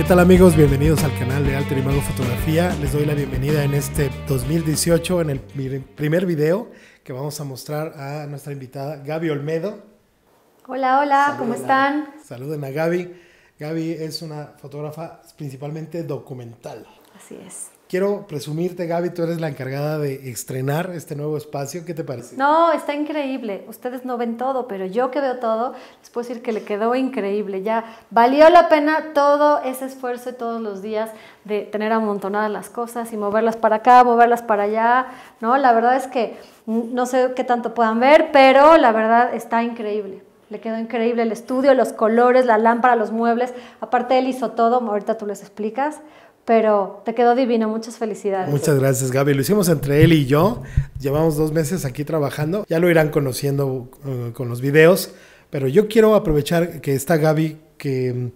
¿Qué tal amigos? Bienvenidos al canal de Alter Mago Fotografía. Les doy la bienvenida en este 2018 en el primer video que vamos a mostrar a nuestra invitada Gaby Olmedo. Hola, hola, ¿cómo están? saluden a Gaby. Gaby es una fotógrafa principalmente documental. Así es. Quiero presumirte, Gaby, tú eres la encargada de estrenar este nuevo espacio. ¿Qué te parece? No, está increíble. Ustedes no ven todo, pero yo que veo todo, les puedo decir que le quedó increíble. Ya valió la pena todo ese esfuerzo todos los días de tener amontonadas las cosas y moverlas para acá, moverlas para allá. No, la verdad es que no sé qué tanto puedan ver, pero la verdad está increíble. Le quedó increíble el estudio, los colores, la lámpara, los muebles. Aparte, él hizo todo, ahorita tú les explicas pero te quedó divino, muchas felicidades. Muchas gracias Gaby, lo hicimos entre él y yo, llevamos dos meses aquí trabajando, ya lo irán conociendo eh, con los videos, pero yo quiero aprovechar que está Gaby, que mm,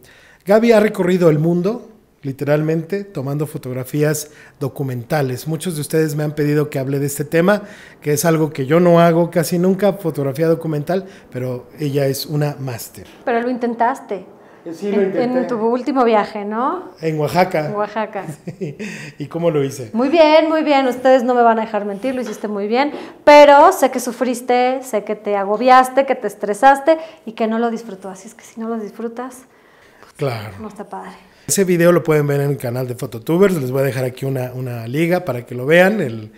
Gaby ha recorrido el mundo, literalmente tomando fotografías documentales. Muchos de ustedes me han pedido que hable de este tema, que es algo que yo no hago casi nunca, fotografía documental, pero ella es una máster. Pero lo intentaste. Eh, en tu último viaje, ¿no? En Oaxaca. En Oaxaca. ¿Y cómo lo hice? Muy bien, muy bien. Ustedes no me van a dejar mentir, lo hiciste muy bien. Pero sé que sufriste, sé que te agobiaste, que te estresaste y que no lo disfrutó. Así es que si no lo disfrutas, pues, claro. no está padre. Ese video lo pueden ver en el canal de Fototubers, les voy a dejar aquí una, liga para que lo vean, el,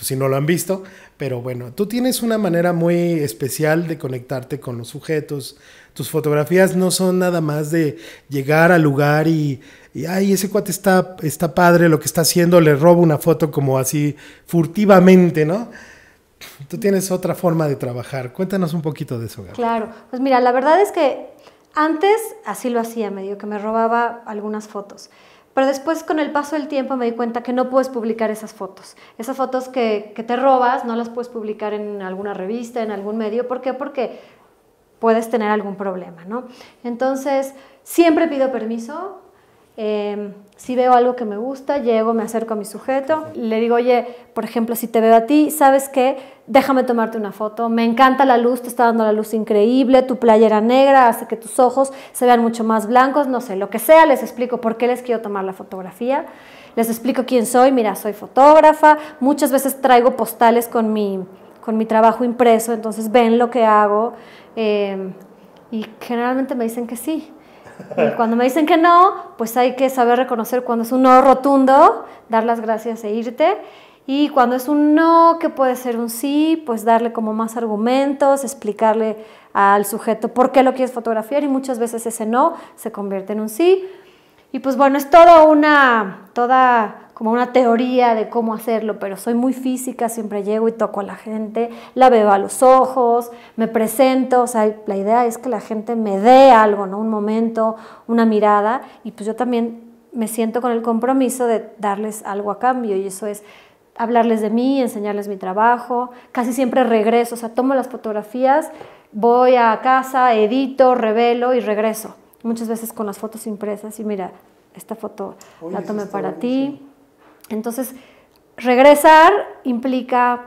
si no lo han visto, pero bueno, tú tienes una manera muy especial de conectarte con los sujetos, tus fotografías no son nada más de llegar al lugar y, ay, ese cuate está, está padre lo que está haciendo, le robo una foto como así furtivamente, ¿no? Tú tienes otra forma de trabajar. Cuéntanos un poquito de eso, Gaby. Claro, pues mira, la verdad es que antes así lo hacía, medio que me robaba algunas fotos. Pero después con el paso del tiempo me di cuenta que no puedes publicar esas fotos. Esas fotos que, te robas no las puedes publicar en alguna revista, en algún medio. ¿Por qué? Porque puedes tener algún problema, ¿no? Entonces, siempre pido permiso. Em, si veo algo que me gusta, llego, me acerco a mi sujeto, le digo, oye, por ejemplo, si te veo a ti, ¿sabes qué? déjame tomarte una foto, me encanta la luz, te está dando la luz increíble, tu playera negra hace que tus ojos se vean mucho más blancos, no sé, lo que sea, les explico por qué les quiero tomar la fotografía, les explico quién soy, mira, soy fotógrafa, muchas veces traigo postales con mi, con mi trabajo impreso, entonces ven lo que hago eh, y generalmente me dicen que sí. Y cuando me dicen que no, pues hay que saber reconocer cuando es un no rotundo, dar las gracias e irte. Y cuando es un no, que puede ser un sí, pues darle como más argumentos, explicarle al sujeto por qué lo quieres fotografiar y muchas veces ese no se convierte en un sí. Y pues bueno, es toda una, toda como una teoría de cómo hacerlo, pero soy muy física, siempre llego y toco a la gente, la veo a los ojos, me presento, o sea, la idea es que la gente me dé algo, ¿no? Un momento, una mirada, y pues yo también me siento con el compromiso de darles algo a cambio, y eso es hablarles de mí, enseñarles mi trabajo. Casi siempre regreso, o sea, tomo las fotografías, voy a casa, edito, revelo y regreso. Muchas veces con las fotos impresas y mira, esta foto la tomé para ti. Entonces, regresar implica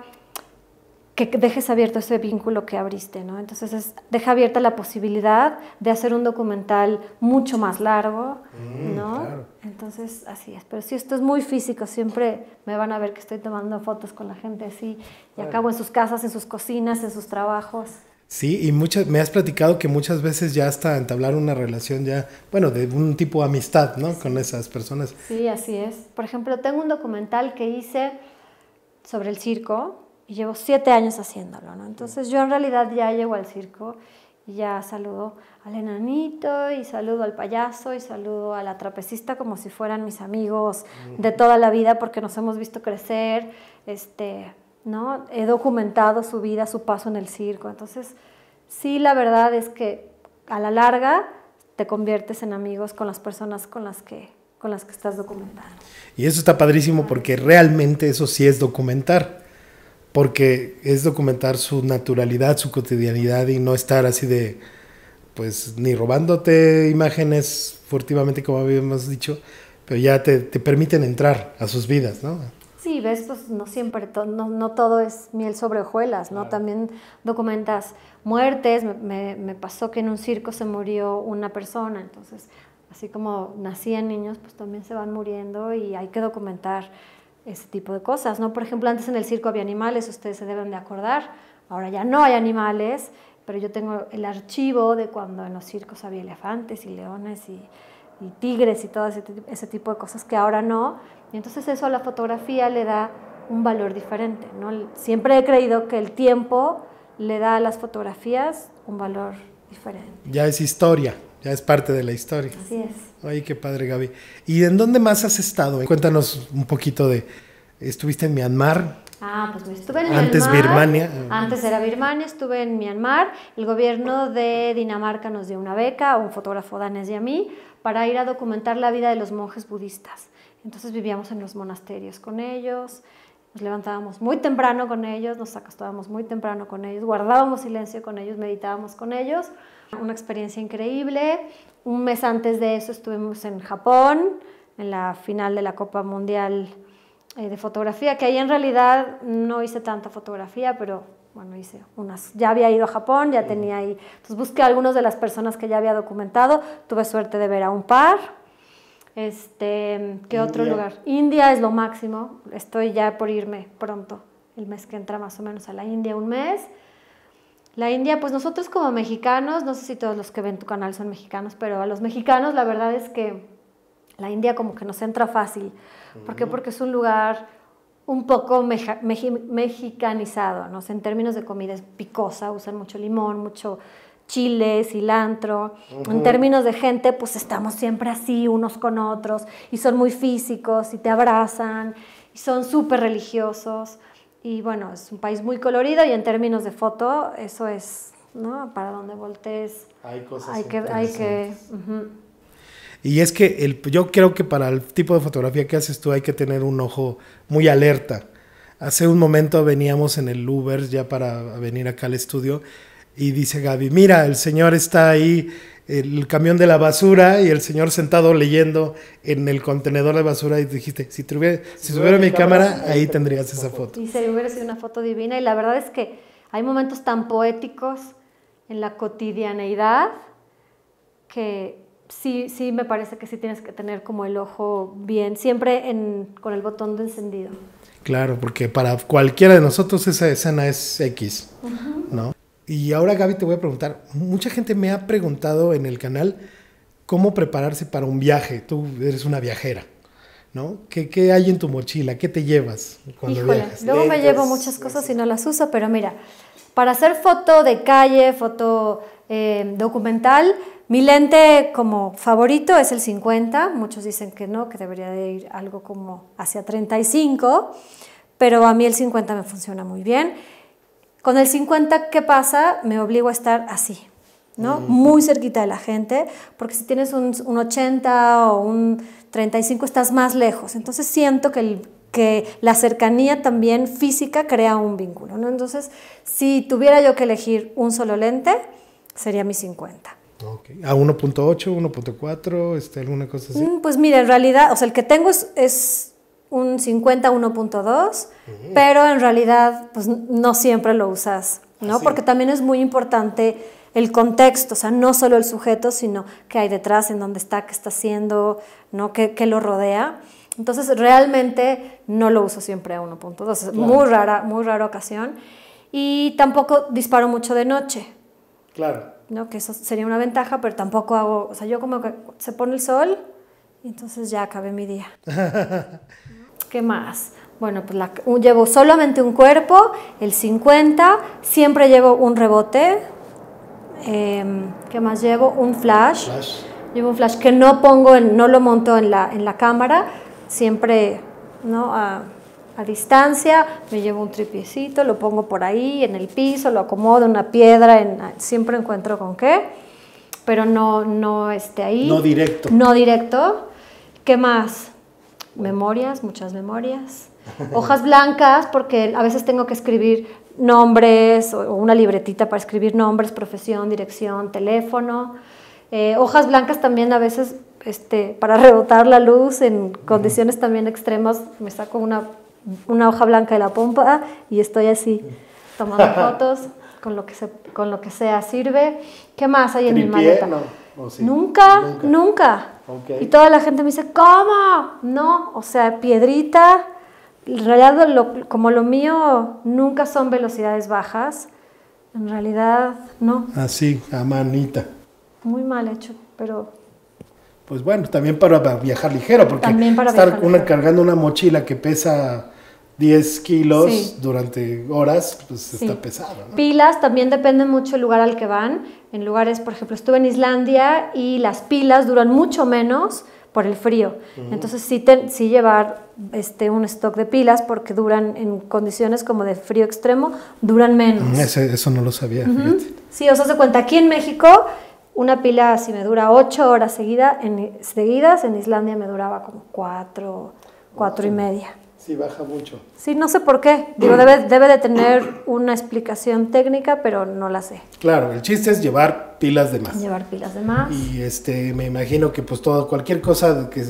que dejes abierto ese vínculo que abriste, ¿no? Entonces es, deja abierta la posibilidad de hacer un documental mucho más largo, mm, ¿no? Entonces así es. Pero si esto es muy físico, siempre me van a ver que estoy tomando fotos con la gente así y acabo en sus casas, en sus cocinas, en sus trabajos. Sí, y muchas, me has platicado que muchas veces ya hasta entablar una relación ya, bueno, de un tipo de amistad, ¿no? Con esas personas. Sí, así es. Por ejemplo, tengo un documental que hice sobre el circo, y llevo siete años haciéndolo, ¿no? Entonces yo en realidad ya llego al circo y ya saludo al enanito y saludo al payaso y saludo a la trapecista como si fueran mis amigos de toda la vida porque nos hemos visto crecer, este, ¿no? He documentado su vida, su paso en el circo. Entonces, sí, la verdad es que a la larga te conviertes en amigos con las personas con las que con las que estás documentando. Y eso está padrísimo porque realmente eso sí es documentar porque es documentar su naturalidad, su cotidianidad y no estar así de, pues, ni robándote imágenes furtivamente, como habíamos dicho, pero ya te, te permiten entrar a sus vidas, ¿no? Sí, ves, pues no siempre, no, todo es miel sobre hojuelas, ¿no? También documentas muertes, me, pasó que en un circo se murió una persona, entonces, así como nacían niños, pues también se van muriendo y hay que documentar ese tipo de cosas, ¿no? Por ejemplo, antes en el circo había animales, ustedes se deben de acordar, ahora ya no hay animales, pero yo tengo el archivo de cuando en los circos había elefantes y leones y, tigres y todo ese, ese, tipo de cosas que ahora no. Y entonces eso a la fotografía le da un valor diferente, ¿no? Siempre he creído que el tiempo le da a las fotografías un valor diferente. Ya es historia. Ya es parte de la historia. Así es. Ay, qué padre, Gaby. ¿Y en dónde más has estado? Cuéntanos un poquito de... Estuviste en Myanmar, Ah, pues estuve en Myanmar. Antes Birmania. Ah. Antes era Birmania, estuve en Myanmar. El gobierno de Dinamarca nos dio una beca, un fotógrafo danés y a mí, para ir a documentar la vida de los monjes budistas. Entonces vivíamos en los monasterios con ellos, nos levantábamos muy temprano con ellos, nos acostábamos muy temprano con ellos, guardábamos silencio con ellos, meditábamos con ellos una experiencia increíble. Un mes antes de eso estuvimos en Japón, en la final de la Copa Mundial eh, de Fotografía, que ahí en realidad no hice tanta fotografía, pero bueno, hice unas. Ya había ido a Japón, ya tenía ahí. Entonces busqué a algunas de las personas que ya había documentado. Tuve suerte de ver a un par. Este, ¿qué otro lugar? India es lo máximo. Estoy ya por irme pronto, el mes que entra más o menos a la India, un mes. La India, pues nosotros como mexicanos, no sé si todos los que ven tu canal son mexicanos, pero a los mexicanos la verdad es que la India como que nos entra fácil. ¿Por qué? Porque es un lugar un poco mexicanizado, ¿no? en términos de comida es picosa, usan mucho limón, mucho chile, cilantro. En términos de gente, pues estamos siempre así unos con otros y son muy físicos y te abrazan y son súper religiosos. Y bueno, es un país muy colorido y en términos de foto, eso es, ¿no? Para donde voltees. Hay cosas. Hay que. Hay que Y es que yo creo que para el tipo de fotografía que haces tú hay que tener un ojo muy alerta. Hace un momento veníamos en el Uber ya para venir acá al estudio y dice Gaby, mira, el señor está ahí el camión de la basura y el señor sentado leyendo en el contenedor de basura y dijiste, si, tuviera, si tuviera mi cámara, ahí tendrías esa foto. Y se hubiera sido una foto divina y la verdad es que hay momentos tan poéticos en la cotidianeidad que sí, sí me parece que sí tienes que tener como el ojo bien, siempre con el botón de encendido. Claro, porque para cualquiera de nosotros esa escena es X, ¿no? Y ahora Gaby te voy a preguntar, mucha gente me ha preguntado en el canal cómo prepararse para un viaje. Tú eres una viajera. ¿no? ¿Qué, hay en tu mochila? ¿Qué te llevas cuando Luego me llevo muchas cosas y no las uso, pero mira, para hacer foto de calle, foto eh, documental, mi lente como favorito es el 50, muchos dicen que no, que debería de ir algo como hacia 35, pero a mí el 50 me funciona muy bien. Con el 50, ¿qué pasa? Me obligo a estar así, ¿no? Mm. Muy cerquita de la gente, porque si tienes un, 80 o un 35 estás más lejos. Entonces siento que, la cercanía también física crea un vínculo, ¿no? Entonces, si tuviera yo que elegir un solo lente, sería mi 50. ¿A 1.8, 1.4, este, alguna cosa así? Mm, pues mira, en realidad, o sea, el que tengo es un 50 1.2, pero en realidad pues, no siempre lo usas, ¿no? Porque también es muy importante el contexto, o sea, no solo el sujeto, sino que hay detrás, en dónde está, qué está haciendo, ¿no? qué, lo rodea. Entonces, realmente no lo uso siempre a 1.2, muy rara, muy rara ocasión. Y tampoco disparo mucho de noche. Claro. ¿no? Que eso sería una ventaja, pero tampoco hago, o sea, yo como que se pone el sol y entonces ya acabé mi día. ¿Qué más? Bueno, pues llevo solamente un cuerpo, el 50, siempre llevo un rebote. Em, ¿Qué más llevo? Un flash. Llevo un flash que no pongo, no lo monto en la, cámara, siempre a, distancia. Me llevo un tripiecito, lo pongo por ahí, en el piso, lo acomodo, una piedra, en, siempre encuentro con qué, pero no, no esté ahí. No directo. No directo. ¿Qué más? memorias, muchas memorias, hojas blancas, porque a veces tengo que escribir nombres o una libretita para escribir nombres, profesión, dirección, teléfono. Eh, hojas blancas también a veces este, para rebotar la luz en condiciones también extremas. Me saco una, hoja blanca de la pompa y estoy así tomando fotos con lo que, con lo que sea. Sirve. ¿Qué más hay en el mi maleta? Nunca, nunca. Y toda la gente me dice, ¿cómo? No, o sea, piedrita. En realidad, como lo mío, nunca son velocidades bajas. En realidad, no. Así, ah, a manita. Muy mal hecho, pero... Pues bueno, también para viajar ligero, porque estar cargando una mochila que pesa 10 kilos durante horas, pues está pesado. Pilas también depende mucho el lugar al que van. En lugares, por ejemplo, estuve en Islandia y las pilas duran mucho menos por el frío. Entonces sí, sí, llevar este, un stock de pilas porque duran en condiciones como de frío extremo, duran menos. eso, no lo sabía. Sí, os hace cuenta, aquí en México una pila si me dura 8 horas en, seguidas, en Islandia me duraba como 4, 4 y media. Sí, baja mucho. Sí, no sé por qué. Digo, mm. debe, debe de tener una explicación técnica, pero no la sé. Claro, el chiste es llevar pilas de más. Llevar pilas de más. Y este, me imagino que pues todo, cualquier cosa que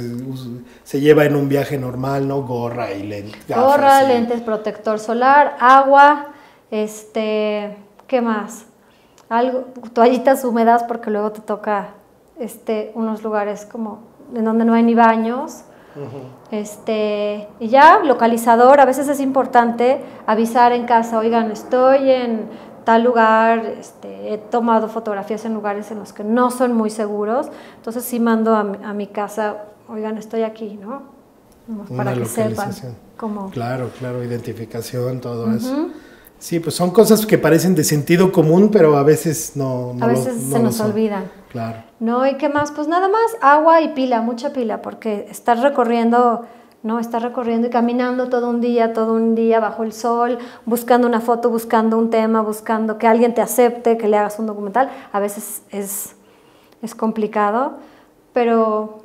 se, lleva en un viaje normal, ¿no? Gorra y lentes. Gorra, lentes, protector solar, agua, este, ¿qué más? Algo, toallitas húmedas porque luego te toca este, unos lugares como en donde no hay ni baños. Este, y ya, localizador, a veces es importante avisar en casa, oigan, estoy en tal lugar, este, he tomado fotografías en lugares en los que no son muy seguros, entonces sí mando a, mi casa, oigan, estoy aquí, ¿no? para que sepan Claro, claro, identificación, todo eso. Sí, pues son cosas que parecen de sentido común, pero a veces no. a veces se nos olvidan. ¿No? ¿Y qué más? Pues nada más agua y pila, mucha pila, porque estar recorriendo, ¿no? Estar recorriendo y caminando todo un día, todo un día bajo el sol, buscando una foto, buscando un tema, buscando que alguien te acepte, que le hagas un documental, a veces es, es complicado, pero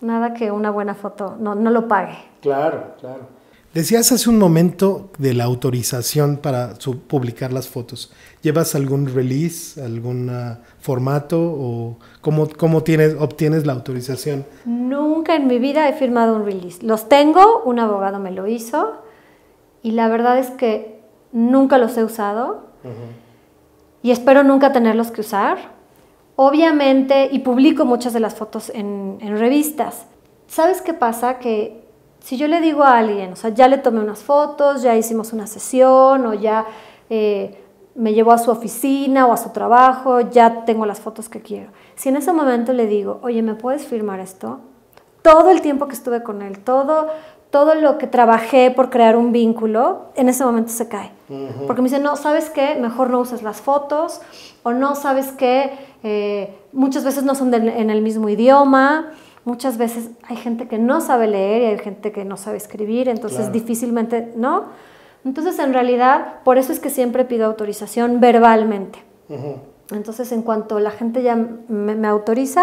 nada que una buena foto no, no lo pague. Claro, claro. Decías hace un momento de la autorización para publicar las fotos. ¿Llevas algún release, algún ah, formato o cómo, tienes, obtienes la autorización? Nunca en mi vida he firmado un release. Los tengo, un abogado me lo hizo y la verdad es que nunca los he usado y espero nunca tenerlos que usar. Obviamente, y publico muchas de las fotos en, en revistas. ¿Sabes qué pasa? Que si yo le digo a alguien, o sea, ya le tomé unas fotos, ya hicimos una sesión o ya eh, me llevó a su oficina o a su trabajo, ya tengo las fotos que quiero. Si en ese momento le digo, oye, ¿me puedes firmar esto? Todo el tiempo que estuve con él, todo, todo lo que trabajé por crear un vínculo, en ese momento se cae. Porque me dice, no, ¿sabes qué? Mejor no uses las fotos, o no, ¿sabes qué? Eh, muchas veces no son en el mismo idioma, Muchas veces hay gente que no sabe leer y hay gente que no sabe escribir, entonces difícilmente, ¿no? Entonces, en realidad, por eso es que siempre pido autorización verbalmente. Entonces, en cuanto la gente ya me, autoriza,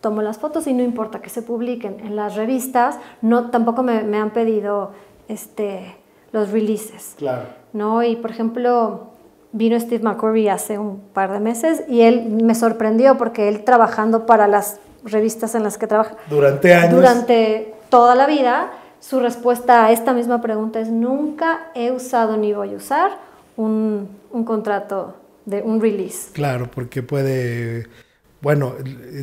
tomo las fotos y no importa que se publiquen en las revistas, no, tampoco me, han pedido este, los releases. Claro. ¿no? Y, por ejemplo, vino Steve McCurry hace un par de meses y él me sorprendió porque él trabajando para las revistas en las que trabaja durante años. Durante toda la vida, su respuesta a esta misma pregunta es nunca he usado ni voy a usar un, contrato de un release. Claro, porque puede, bueno,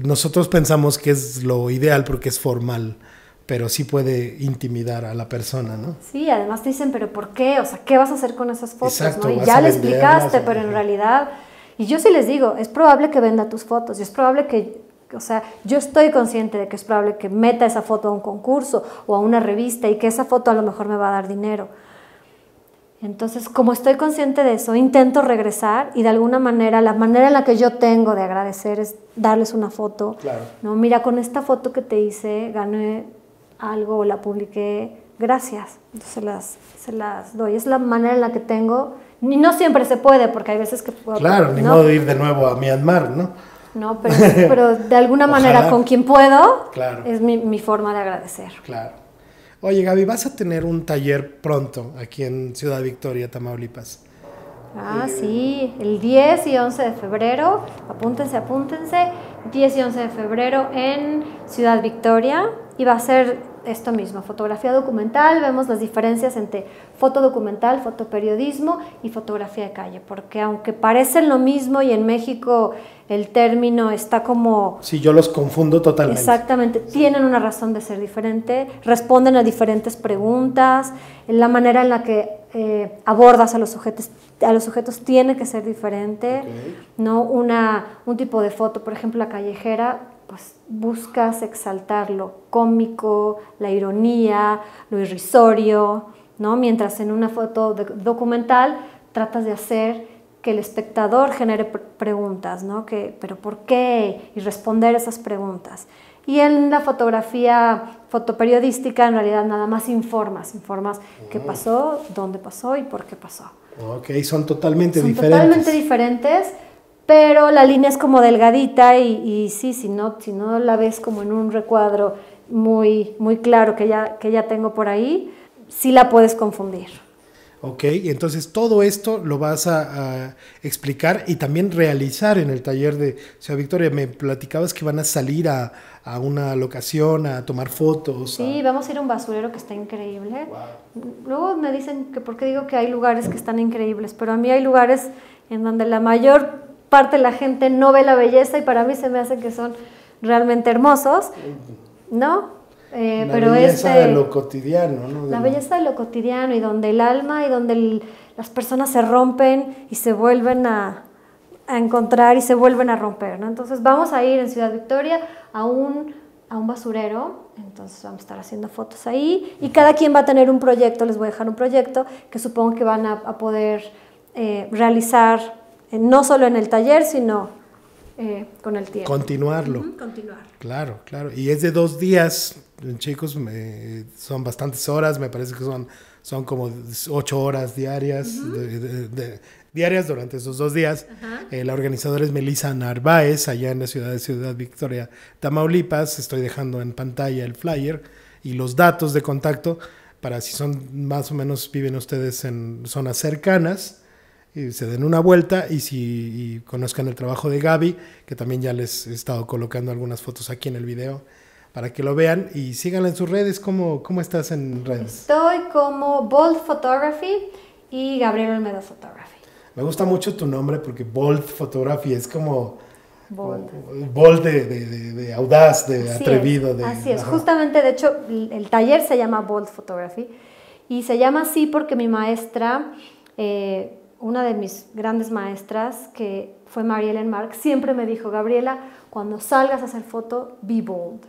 nosotros pensamos que es lo ideal porque es formal pero sí puede intimidar a la persona, ¿no? Sí, además te dicen, pero ¿por qué? O sea, ¿qué vas a hacer con esas fotos? Y ya le explicaste, pero en realidad, y yo sí les digo, es probable que venda tus fotos, y es probable que o sea, yo estoy consciente de que es probable que meta esa foto a un concurso o a una revista y que esa foto a lo mejor me va a dar dinero. Entonces, como estoy consciente de eso, intento regresar y de alguna manera, la manera en la que yo tengo de agradecer es darles una foto. No, mira, con esta foto que te hice gané algo o la publiqué, gracias. Entonces, se las, doy. Es la manera en la que tengo. Y no siempre se puede, porque hay veces que puedo. Claro, ni modo de ir de nuevo a Myanmar, ¿no? ¿no? Pero, de alguna manera con quien puedo es mi, mi forma de agradecer. Claro. Oye, Gaby, vas a tener un taller pronto aquí en Ciudad Victoria, Tamaulipas. Ah, sí, el 10 y 11 de febrero, apúntense, apúntense, 10 y 11 de febrero en Ciudad Victoria y va a ser esto mismo, fotografía documental, vemos las diferencias entre foto documental, fotoperiodismo y fotografía de calle, porque aunque parecen lo mismo y en México el término está como... si yo los confundo totalmente. Exactamente, tienen una razón de ser diferente, responden a diferentes preguntas, la manera en la que eh, abordas a los sujetos a los sujetos tiene que ser diferente, ¿no? Una, un tipo de foto, por ejemplo, la callejera, pues, buscas exaltar lo cómico, la ironía, lo irrisorio, ¿no? Mientras en una foto documental tratas de hacer que el espectador genere preguntas, ¿no? Que, pero ¿por qué? Y responder esas preguntas. Y en la fotografía fotoperiodística en realidad nada más informas, informas qué oh. pasó, dónde pasó y por qué pasó. Ok, son totalmente son diferentes. Totalmente diferentes pero la línea es como delgadita y, sí, si no, si no la ves como en un recuadro muy, muy claro que ya, que ya tengo por ahí, sí la puedes confundir. Ok, entonces todo esto lo vas a, explicar y también realizar en el taller de o sea, Victoria. Me platicabas que van a salir a, una locación a tomar fotos. Sí, vamos a ir a un basurero que está increíble. Luego me dicen que porque digo que hay lugares que están increíbles, pero a mí hay lugares en donde la mayor parte la gente no ve la belleza y para mí se me hace que son realmente hermosos, ¿no? Eh, la belleza este, de lo cotidiano, ¿no? la belleza de lo cotidiano y donde el alma y donde las personas se rompen y se vuelven a, encontrar y se vuelven a romper, ¿no? Entonces vamos a ir en Ciudad Victoria a un, a un basurero, entonces vamos a estar haciendo fotos ahí y cada quien va a tener un proyecto, les voy a dejar un proyecto que supongo que van a, poder eh, realizar eh, no solo en el taller, sino eh, con el tiempo. Continuarlo. continuar. Claro, claro. Y es de dos días, chicos, son bastantes horas, me parece que son, son como ocho horas diarias, diarias durante esos dos días. Eh, la organizadora es Melissa Narváez, allá en la ciudad de Ciudad Victoria, Tamaulipas. Estoy dejando en pantalla el flyer y los datos de contacto para si son más o menos, viven ustedes en zonas cercanas y se den una vuelta y si conozcan el trabajo de Gaby, que también ya les he estado colocando algunas fotos aquí en el video para que lo vean y síganla en sus redes. ¿Cómo, cómo estás en redes? Estoy como Bold Photography y Gabriel Olmedo Photography. Me gusta mucho tu nombre porque Bold Photography es como... Bold. de, de, de, audaz, de atrevido. así es, justamente de hecho el taller se llama Bold Photography y se llama así porque mi maestra... Eh, una de mis grandes maestras, que fue Mariellen Mark, siempre me dijo, Gabriela, cuando salgas a hacer foto, be bold,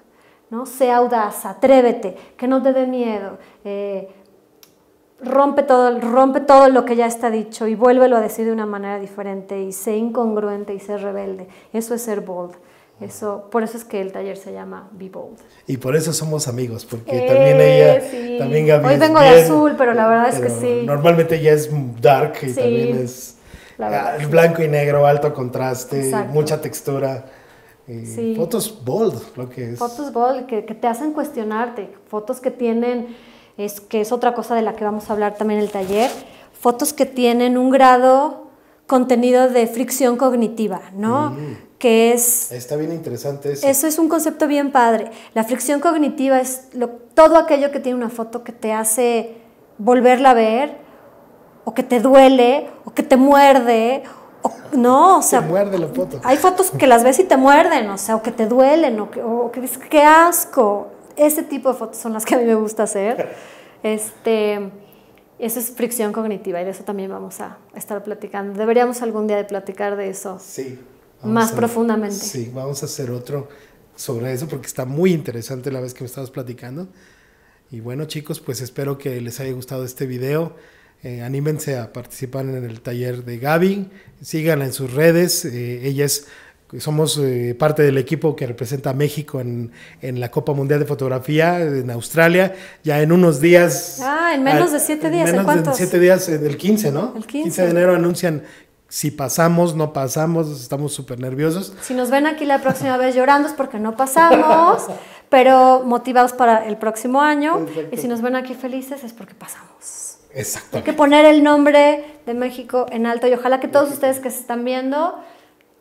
¿no? Sé audaz, atrévete, que no te dé miedo, eh, rompe, todo, rompe todo lo que ya está dicho y vuélvelo a decir de una manera diferente y sé incongruente y sé rebelde. Eso es ser bold por eso es que el taller se llama Be Bold. Y por eso somos amigos, porque eh, también ella, también Hoy vengo de azul, pero la verdad es que sí. Normalmente ella es dark y también es ah, blanco y negro, alto contraste, mucha textura. Eh, fotos bold, lo que es. Fotos bold que, te hacen cuestionarte, fotos que tienen, es, que es otra cosa de la que vamos a hablar también en el taller, fotos que tienen un grado contenido de fricción cognitiva, ¿no? Mm que es... Está bien interesante eso. Eso es un concepto bien padre. La fricción cognitiva es todo aquello que tiene una foto que te hace volverla a ver, o que te duele, o que te muerde, o, no, o sea... Te muerde la foto. Hay fotos que las ves y te muerden, o sea, o que te duelen, o que, dices, qué asco. Ese tipo de fotos son las que a mí me gusta hacer. Este... Eso es fricción cognitiva y de eso también vamos a estar platicando. Deberíamos algún día de platicar de eso. Sí, más profundamente. Sí, vamos a hacer otro sobre eso porque está muy interesante la vez que me estabas platicando. Y bueno chicos, pues espero que les haya gustado este video. Eh, anímense a participar en el taller de Gaby, síganla en sus redes, eh, ella es somos eh, parte del equipo que representa a México en, en, la Copa Mundial de Fotografía en Australia, ya en unos días. Ah, en menos de siete días. En menos de siete días, eh, del 15, ¿no? El 15. 15 de enero anuncian si pasamos, no pasamos, estamos súper nerviosos. Si nos ven aquí la próxima vez llorando es porque no pasamos, pero motivados para el próximo año. Y si nos ven aquí felices es porque pasamos. Exacto. Hay que poner el nombre de México en alto y ojalá que todos ustedes que se están viendo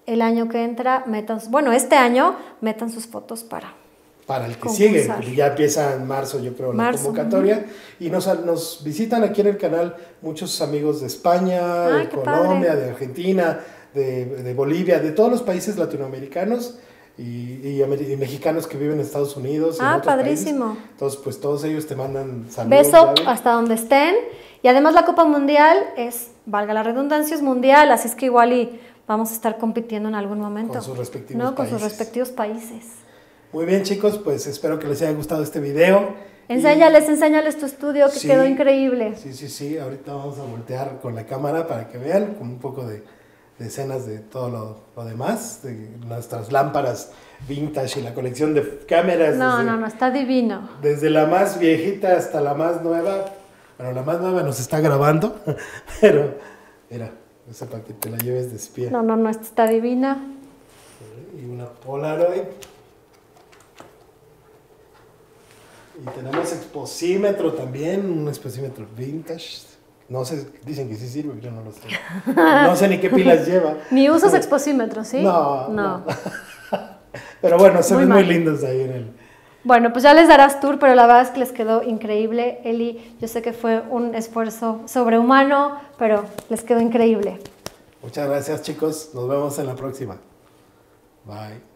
el año que entra metan, bueno, este año metan sus fotos para para el que sigue, ya empieza en marzo, yo creo, la convocatoria. Y nos, visitan aquí en el canal muchos amigos de España, ah, de Colombia, de Argentina, de, Bolivia, de todos los países latinoamericanos. Y, mexicanos que viven en Estados Unidos. Ah, padrísimo. Entonces, pues todos ellos te mandan saludos. Beso hasta donde estén. Y además la Copa Mundial es, valga la redundancia, es mundial, así es que igual y vamos a estar compitiendo en algún momento. Con sus respectivos países. Muy bien, chicos, pues espero que les haya gustado este video. Enséñales, enséñales tu estudio que quedó increíble. Sí, sí, sí. Ahorita vamos a voltear con la cámara para que vean un poco de, escenas de todo lo, demás, de nuestras lámparas vintage y la colección de cámaras. No, no, no, está divino. Desde la más viejita hasta la más nueva. Bueno, la más nueva nos está grabando, pero mira, esa para que te la lleves de No, no, no, está divina. Y una Polaroid. Y tenemos exposímetro también, un exposímetro vintage. No sé, dicen que sí sirve, yo no lo sé. No sé ni qué pilas lleva. Ni usas exposímetro, ¿sí? No. No. pero bueno, se ven muy, lindos ahí en el. Bueno, pues ya les darás tour, pero la verdad es que les quedó increíble, Eli. Yo sé que fue un esfuerzo sobrehumano, pero les quedó increíble. Muchas gracias, chicos. Nos vemos en la próxima. Bye.